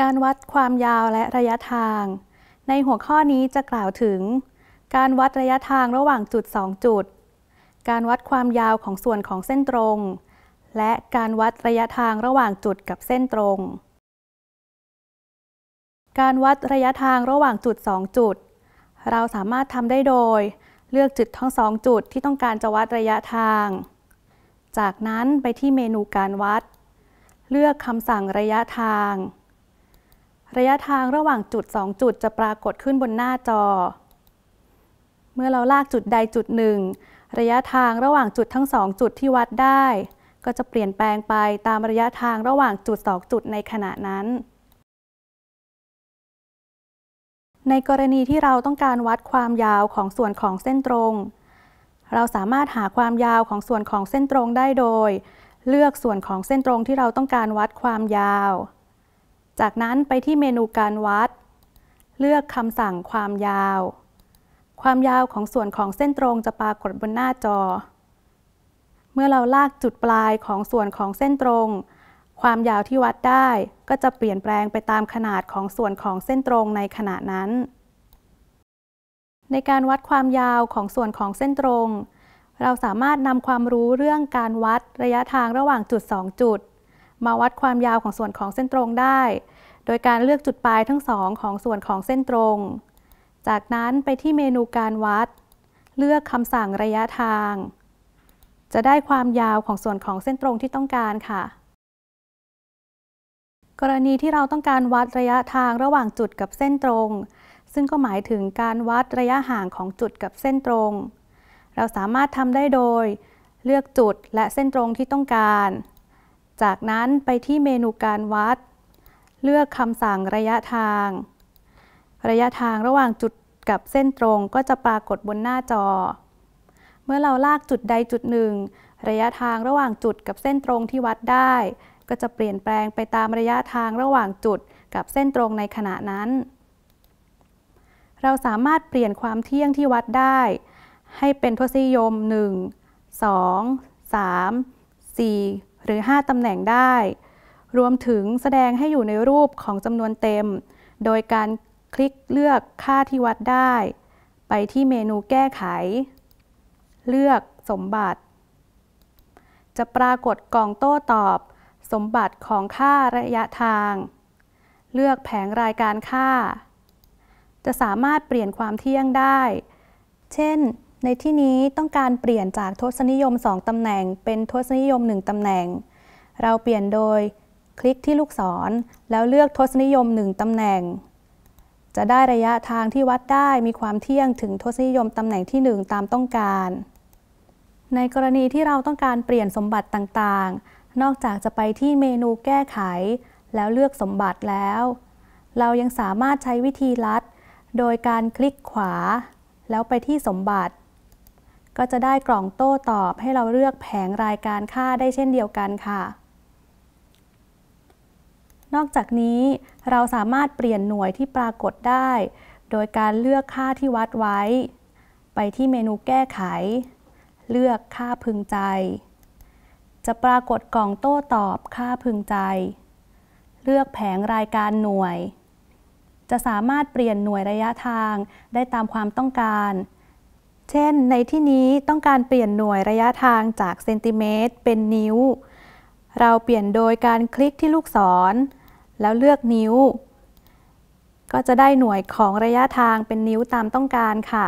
การวัดความยาวและระยะทาง ในหัวข้อนี้จะกล่าวถึง การวัดระยะทางระหว่างจุด 2 จุด การวัดความยาวของส่วนของเส้นตรง และการวัดระยะทางระหว่างจุดกับเส้นตรง การวัดระยะทางระหว่างจุด 2 จุด เราสามารถทำได้โดยเลือกจุดทั้งสองจุดที่ต้องการจะวัดระยะทาง จากนั้นไปที่เมนูการวัด เลือกคำสั่งระยะทางระยะทางระหว่างจุด 2 จุดจะปรากฏขึ้นบนหน้าจอ เมื่อเราลากจุดใดจุดหนึ่ง ระยะทางระหว่างจุดทั้ง2จุดที่วัดได้ ก็จะเปลี่ยนแปลงไปตามระยะทางระหว่างจุด 2 จุดในขณะนั้น ในกรณีที่เราต้องการวัดความยาวของส่วนของเส้นตรง เราสามารถหาความยาวของส่วนของเส้นตรงได้โดย เลือกส่วนของเส้นตรงที่เราต้องการวัดความยาวจากนั้นไปที่เมนูการวัด เลือกคำสั่งความยาว ความยาวของส่วนของเส้นตรงจะปรากฏบนหน้าจอ เมื่อเราลากจุดปลายของส่วนของเส้นตรง ความยาวที่วัดได้ก็จะเปลี่ยนแปลงไปตามขนาดของส่วนของเส้นตรงในขณะนั้น ในการวัดความยาวของส่วนของเส้นตรง เราสามารถนำความรู้เรื่องการวัดระยะทางระหว่างจุด 2 จุดมาวัดความยาวของส่วนของเส้นตรงได้ โดยการเลือกจุดปลายทั้งสองของส่วนของเส้นตรง จากนั้นไปที่เมนูการวัด เลือกคำสั่งระยะทาง จะได้ความยาวของส่วนของเส้นตรงที่ต้องการค่ะ กรณีที่เราต้องการวัดระยะทางระหว่างจุดกับเส้นตรง ซึ่งก็หมายถึงการวัดระยะห่างของจุดกับเส้นตรง เราสามารถทำได้โดย เลือกจุดและเส้นตรงที่ต้องการจากนั้นไปที่เมนูการวัด เลือกคำสั่งระยะทาง ระยะทางระหว่างจุดกับเส้นตรงก็จะปรากฏบนหน้าจอ เมื่อเราลากจุดใดจุดหนึ่ง ระยะทางระหว่างจุดกับเส้นตรงที่วัดได้ ก็จะเปลี่ยนแปลงไปตามระยะทางระหว่างจุดกับเส้นตรงในขณะนั้น เราสามารถเปลี่ยนความเที่ยงที่วัดได้ ให้เป็นทศนิยม 1 2 3 4หรือ 5 ตำแหน่งได้ รวมถึงแสดงให้อยู่ในรูปของจำนวนเต็ม โดยการคลิกเลือกค่าที่วัดได้ ไปที่เมนูแก้ไข เลือกสมบัติ จะปรากฏกล่องโต้ตอบ สมบัติของค่าระยะทาง เลือกแผงรายการค่า จะสามารถเปลี่ยนความเที่ยงได้ เช่นในที่นี้ต้องการเปลี่ยนจากทศนิยม 2ตำแหน่ง เป็นทศนิยม1ตำแหน่ง เราเปลี่ยนโดยคลิกที่ลูกศรแล้วเลือกทศนิยม1ตำแหน่ง จะได้ระยะทางที่วัดได้มีความเที่ยงถึงทศนิยมตำแหน่งที่ 1 ตามต้องการ ในกรณีที่เราต้องการเปลี่ยนสมบัติต่าง ๆ นอกจากจะไปที่เมนูแก้ไข แล้วเลือกสมบัติแล้ว เรายังสามารถใช้วิธีลัด โดยการคลิกขวา แล้วไปที่สมบัติก็จะได้กล่องโต้ตอบให้เราเลือกแผงรายการค่าได้เช่นเดียวกันค่ะ นอกจากนี้เราสามารถเปลี่ยนหน่วยที่ปรากฏได้ โดยการเลือกค่าที่วัดไว้ ไปที่เมนูแก้ไข เลือกค่าพึงใจ จะปรากฏกล่องโต้ตอบค่าพึงใจ เลือกแผงรายการหน่วย จะสามารถเปลี่ยนหน่วยระยะทางได้ตามความต้องการเช่น ในที่นี้ต้องการเปลี่ยนหน่วยระยะทางจากเซนติเมตรเป็นนิ้ว เราเปลี่ยนโดยการคลิกที่ลูกศร แล้วเลือกนิ้ว ก็จะได้หน่วยของระยะทางเป็นนิ้วตามต้องการค่ะ